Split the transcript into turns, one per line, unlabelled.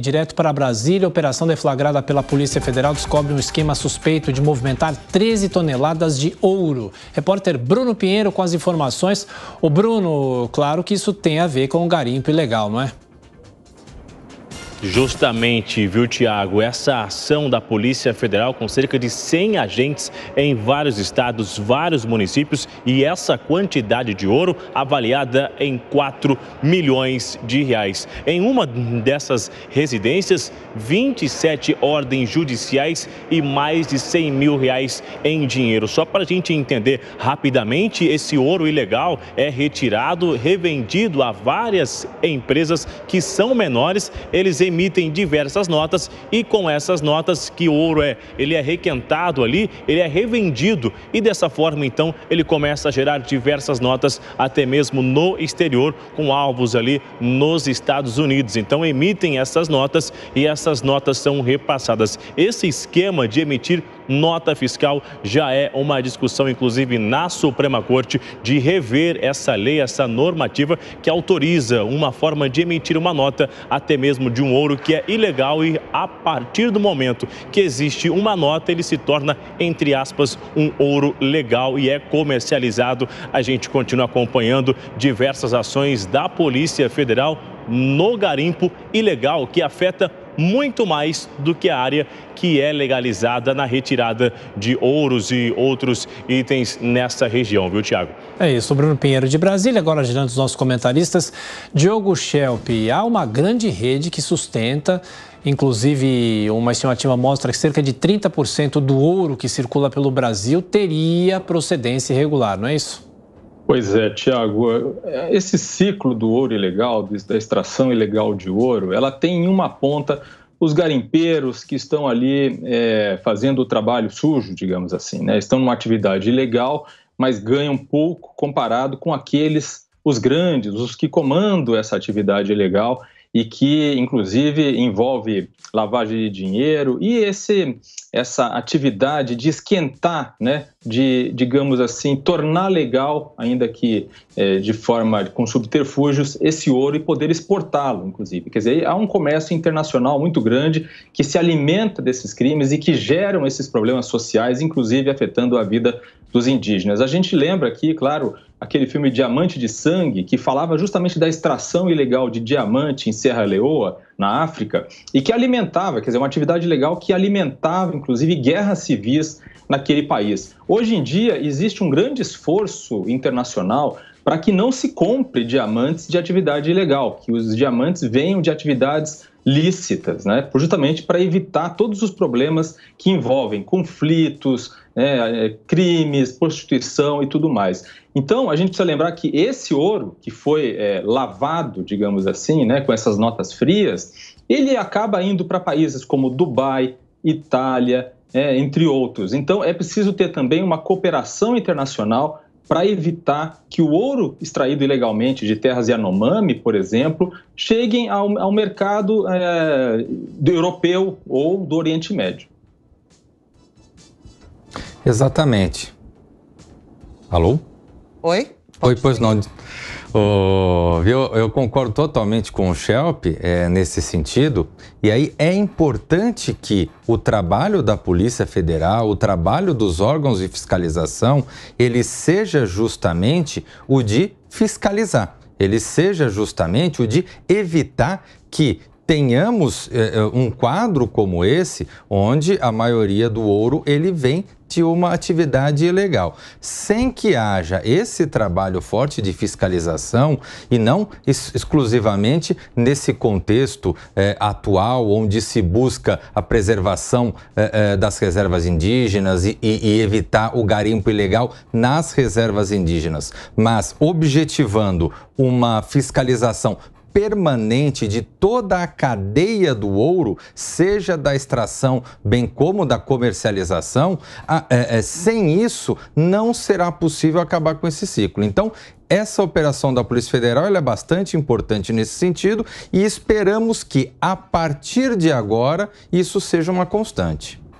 direto para Brasília, operação deflagrada pela Polícia Federal descobre um esquema suspeito de movimentar 13 toneladas de ouro. Repórter Bruno Pinheiro com as informações. O Bruno, claro que isso tem a ver com o garimpo ilegal, não é?
Justamente, viu, Tiago? Essa ação da Polícia Federal com cerca de 100 agentes em vários estados, vários municípios e essa quantidade de ouro avaliada em 4 milhões de reais. Em uma dessas residências, 27 ordens judiciais e mais de 100 mil reais em dinheiro. Só para a gente entender rapidamente, esse ouro ilegal é retirado, revendido a várias empresas que são menores. Eles emitem emitem diversas notas e com essas notas que o ouro é, ele é requentado ali, ele é revendido e dessa forma então ele começa a gerar diversas notas até mesmo no exterior com alvos ali nos Estados Unidos. Então emitem essas notas e essas notas são repassadas. Esse esquema de emitir nota fiscal. Já é uma discussão, inclusive, na Suprema Corte de rever essa lei, essa normativa que autoriza uma forma de emitir uma nota, até mesmo de um ouro que é ilegal e a partir do momento que existe uma nota, ele se torna, entre aspas, um ouro legal e é comercializado. A gente continua acompanhando diversas ações da Polícia Federal no garimpo ilegal que afeta muito mais do que a área que é legalizada na retirada de ouros e outros itens nessa região, viu, Tiago?
É isso, Bruno Pinheiro de Brasília. Agora, girando os nossos comentaristas, Diogo Schelp, há uma grande rede que sustenta. Inclusive, uma estimativa mostra que cerca de 30% do ouro que circula pelo Brasil teria procedência irregular, não é isso?
Pois é, Tiago, é, esse ciclo do ouro ilegal, da extração ilegal de ouro, ela tem em uma ponta os garimpeiros que estão ali é, fazendo o trabalho sujo, digamos assim, né? estão numa atividade ilegal, mas ganham pouco comparado com aqueles, os grandes, os que comandam essa atividade ilegal e que, inclusive, envolve lavagem de dinheiro e esse, essa atividade de esquentar, né, de, digamos assim, tornar legal, ainda que é, de forma com subterfúgios, esse ouro e poder exportá-lo, inclusive. Quer dizer, há um comércio internacional muito grande que se alimenta desses crimes e que geram esses problemas sociais, inclusive afetando a vida dos indígenas. A gente lembra aqui, claro, aquele filme Diamante de Sangue, que falava justamente da extração ilegal de diamante em Serra Leoa, na África, e que alimentava, quer dizer, uma atividade legal que alimentava, inclusive, guerras civis naquele país. Hoje em dia, existe um grande esforço internacional para que não se compre diamantes de atividade ilegal, que os diamantes venham de atividades lícitas, né? justamente para evitar todos os problemas que envolvem conflitos, né? É, crimes, prostituição e tudo mais. Então, a gente precisa lembrar que esse ouro que foi é, lavado, digamos assim, né? com essas notas frias, ele acaba indo para países como Dubai, Itália, é, entre outros. Então, é preciso ter também uma cooperação internacional para evitar que o ouro extraído ilegalmente de terras Yanomami, por exemplo, cheguem ao, ao mercado é, europeu ou do Oriente Médio.
Exatamente. Alô? Oi? Oi, pois não. Oh, eu, eu, concordo totalmente com o Shelp é, nesse sentido. E aí é importante que o trabalho da Polícia Federal, o trabalho dos órgãos de fiscalização, ele seja justamente o de fiscalizar. Ele seja justamente o de evitar que tenhamos eh, eh, um quadro como esse, onde a maioria do ouro ele vem de uma atividade ilegal, sem que haja esse trabalho forte de fiscalização e não ex exclusivamente nesse contexto eh, atual onde se busca a preservação eh, eh das reservas indígenas e, e, e evitar o garimpo ilegal nas reservas indígenas, mas objetivando uma fiscalização permanente de toda a cadeia do ouro, seja da extração, bem como da comercialização, a, é, é, sem isso não será possível acabar com esse ciclo. Então, essa operação da Polícia Federal é bastante importante nesse sentido e esperamos que, a partir de agora, isso seja uma constante.